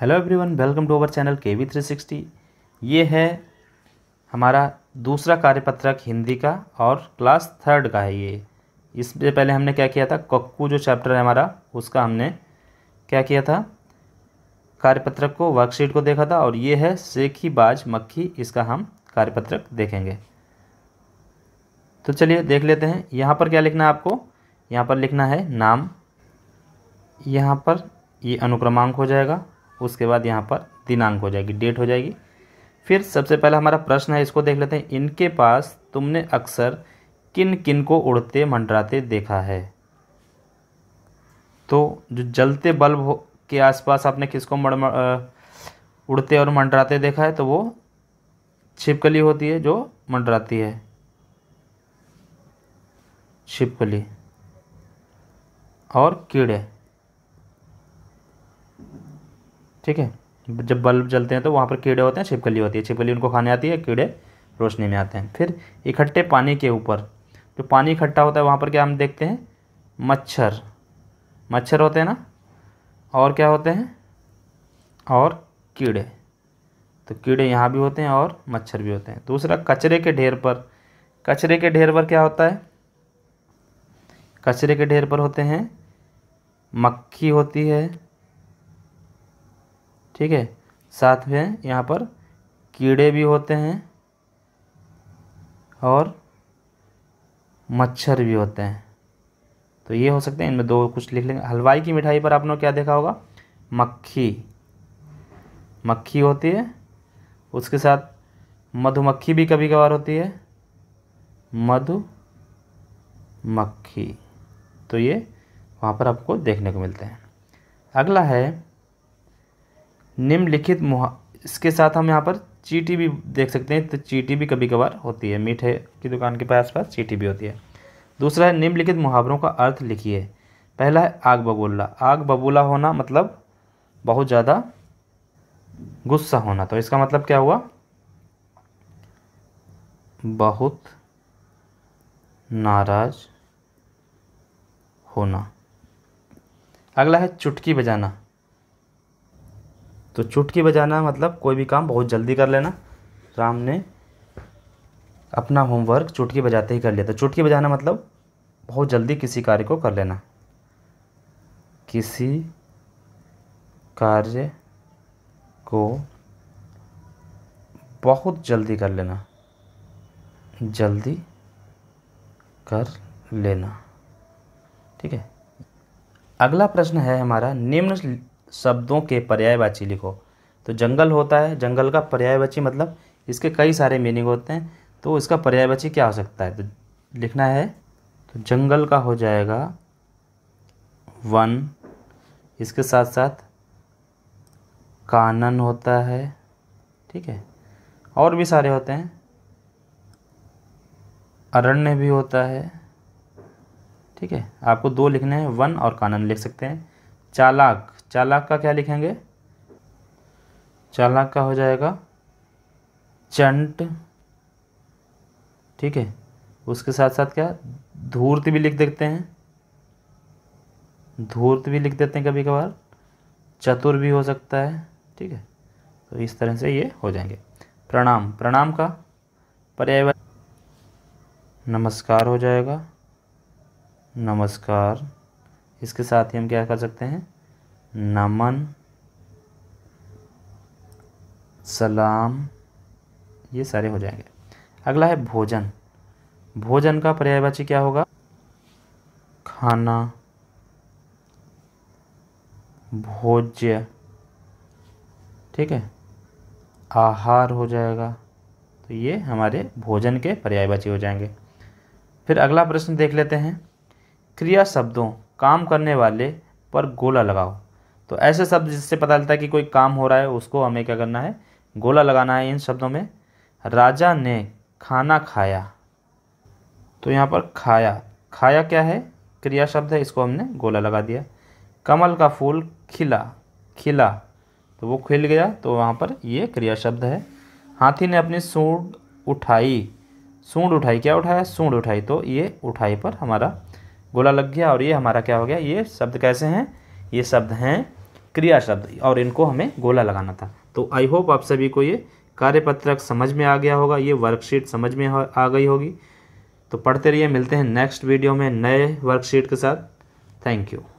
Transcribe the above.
hello everyone welcome to our channel K V three sixty ये है हमारा दूसरा कार्यपत्रक हिंदी का और क्लास थर्ड का है ये इससे पहले हमने क्या किया था कक्कू जो चैप्टर है हमारा उसका हमने क्या किया था कार्यपत्रक को वर्कशीट को देखा था और ये है सेखी बाज मक्खी इसका हम कार्यपत्रक देखेंगे तो चलिए देख लेते हैं यहाँ पर क्या लिखना है आपको यहाँ पर लिखना है नाम यहाँ पर ये अनुक्रमांक हो जाएगा उसके बाद यहाँ पर दिनांक हो जाएगी डेट हो जाएगी फिर सबसे पहला हमारा प्रश्न है इसको देख लेते हैं इनके पास तुमने अक्सर किन किन को उड़ते मंडराते देखा है तो जो जलते बल्ब के आसपास आपने किसको मड़, मड़ उड़ते और मंडराते देखा है तो वो छिपकली होती है जो मंडराती है छिपकली और कीड़े ठीक है जब बल्ब जलते हैं तो वहाँ पर कीड़े होते हैं छिपकली होती है छिपकली उनको खाने आती है कीड़े रोशनी में आते हैं फिर इकट्ठे पानी के ऊपर जो पानी इकट्ठा होता है वहाँ पर क्या हम देखते हैं मच्छर मच्छर होते हैं ना और क्या होते हैं और कीड़े तो कीड़े यहाँ भी होते हैं और मच्छर भी होते हैं दूसरा कचरे के ढेर पर कचरे के ढेर पर क्या होता है कचरे के ढेर पर होते हैं मक्खी होती है ठीक है साथ में यहाँ पर कीड़े भी होते हैं और मच्छर भी होते हैं तो ये हो सकते हैं इनमें दो कुछ लिख लेंगे हलवाई की मिठाई पर आपने क्या देखा होगा मक्खी मक्खी होती है उसके साथ मधुमक्खी भी कभी कभार होती है मधु मक्खी तो ये वहाँ पर आपको देखने को मिलते हैं अगला है निम्नलिखित मुहा इसके साथ हम यहाँ पर चीटी भी देख सकते हैं तो चीटी भी कभी कभार होती है मीठे की दुकान के पास पास चीटी भी होती है दूसरा है निम्नलिखित मुहावरों का अर्थ लिखिए पहला है आग बबूला आग बबूला होना मतलब बहुत ज़्यादा गुस्सा होना तो इसका मतलब क्या हुआ बहुत नाराज होना अगला है चुटकी बजाना तो चुटकी बजाना मतलब कोई भी काम बहुत जल्दी कर लेना राम ने अपना होमवर्क चुटकी बजाते ही कर लिया था तो चुटकी बजाना मतलब बहुत जल्दी किसी कार्य को कर लेना किसी कार्य को बहुत जल्दी कर लेना जल्दी कर लेना ठीक है अगला प्रश्न है हमारा निम्न शब्दों के पर्यायवाची लिखो तो जंगल होता है जंगल का पर्यायवाची मतलब इसके कई सारे मीनिंग होते हैं तो इसका पर्यायवाची क्या हो सकता है तो लिखना है तो जंगल का हो जाएगा वन इसके साथ साथ कानन होता है ठीक है और भी सारे होते हैं अरण्य भी होता है ठीक है आपको दो लिखने हैं वन और कानन लिख सकते हैं चालाक चार लाख का क्या लिखेंगे चार लाख का हो जाएगा चंट ठीक है उसके साथ साथ क्या धूर्त भी लिख देते हैं धूर्त भी लिख देते हैं कभी कभार चतुर भी हो सकता है ठीक है तो इस तरह से ये हो जाएंगे प्रणाम प्रणाम का पर्याय नमस्कार हो जाएगा नमस्कार इसके साथ ही हम क्या कर सकते हैं नमन सलाम ये सारे हो जाएंगे अगला है भोजन भोजन का पर्यायवाची क्या होगा खाना भोज्य ठीक है आहार हो जाएगा तो ये हमारे भोजन के पर्यायवाची हो जाएंगे फिर अगला प्रश्न देख लेते हैं क्रिया शब्दों काम करने वाले पर गोला लगाओ तो ऐसे शब्द जिससे पता चलता है कि कोई काम हो रहा है उसको हमें क्या करना है गोला लगाना है इन शब्दों में राजा ने खाना खाया तो यहाँ पर खाया खाया क्या है क्रिया शब्द है इसको हमने गोला लगा दिया कमल का फूल खिला खिला तो वो खिल गया तो वहाँ पर ये क्रिया शब्द है हाथी ने अपनी सूंड उठाई सूंड उठाई क्या उठाया सूंड उठाई तो ये उठाई पर हमारा गोला लग गया और ये हमारा क्या हो गया ये शब्द कैसे हैं ये शब्द हैं क्रिया शब्द और इनको हमें गोला लगाना था तो आई होप आप सभी को ये कार्यपत्रक समझ में आ गया होगा ये वर्कशीट समझ में आ गई होगी तो पढ़ते रहिए मिलते हैं नेक्स्ट वीडियो में नए वर्कशीट के साथ थैंक यू